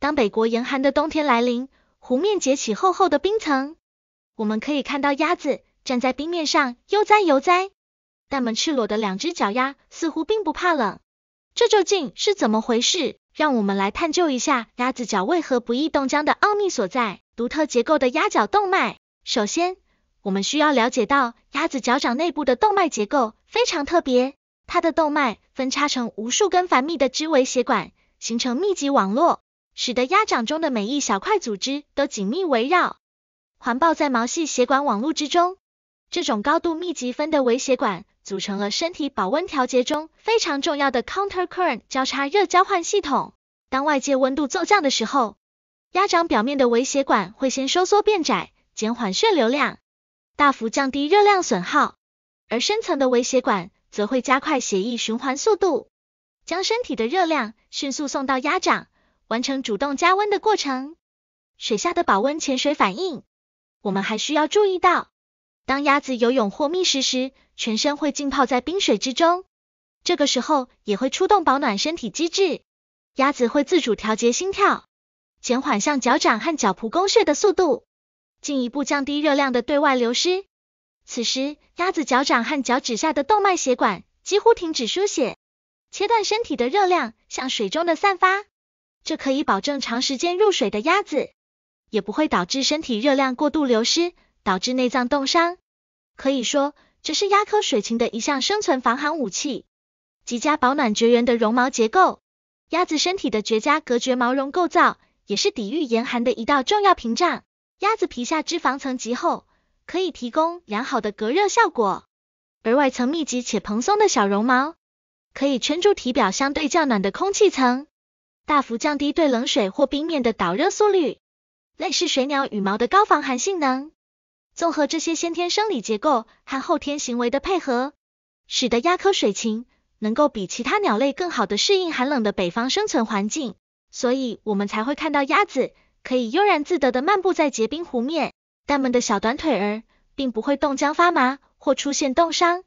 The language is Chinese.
当北国严寒的冬天来临，湖面结起厚厚的冰层，我们可以看到鸭子站在冰面上悠哉悠哉。但们赤裸的两只脚丫似乎并不怕冷，这究竟是怎么回事？让我们来探究一下鸭子脚为何不易冻僵的奥秘所在。独特结构的鸭脚动脉。首先，我们需要了解到鸭子脚掌内部的动脉结构非常特别，它的动脉分叉成无数根繁密的支维血管，形成密集网络。使得鸭掌中的每一小块组织都紧密围绕、环抱在毛细血管网络之中。这种高度密集分的微血管组成了身体保温调节中非常重要的 counter current 交叉热交换系统。当外界温度骤降的时候，鸭掌表面的微血管会先收缩变窄，减缓血流量，大幅降低热量损耗；而深层的微血管则会加快血液循环速度，将身体的热量迅速送到鸭掌。完成主动加温的过程，水下的保温潜水反应。我们还需要注意到，当鸭子游泳或觅食时，全身会浸泡在冰水之中，这个时候也会出动保暖身体机制。鸭子会自主调节心跳，减缓向脚掌和脚蹼供血的速度，进一步降低热量的对外流失。此时，鸭子脚掌和脚趾下的动脉血管几乎停止输血，切断身体的热量向水中的散发。这可以保证长时间入水的鸭子，也不会导致身体热量过度流失，导致内脏冻伤。可以说，这是鸭科水禽的一项生存防寒武器。极佳保暖绝缘的绒毛结构，鸭子身体的绝佳隔绝毛绒构造，也是抵御严寒的一道重要屏障。鸭子皮下脂肪层极厚，可以提供良好的隔热效果。而外层密集且蓬松的小绒毛，可以圈住体表相对较暖的空气层。大幅降低对冷水或冰面的导热速率，类似水鸟羽毛的高防寒性能。综合这些先天生理结构和后天行为的配合，使得鸭科水禽能够比其他鸟类更好的适应寒冷的北方生存环境。所以，我们才会看到鸭子可以悠然自得的漫步在结冰湖面，它们的小短腿儿并不会冻僵发麻或出现冻伤。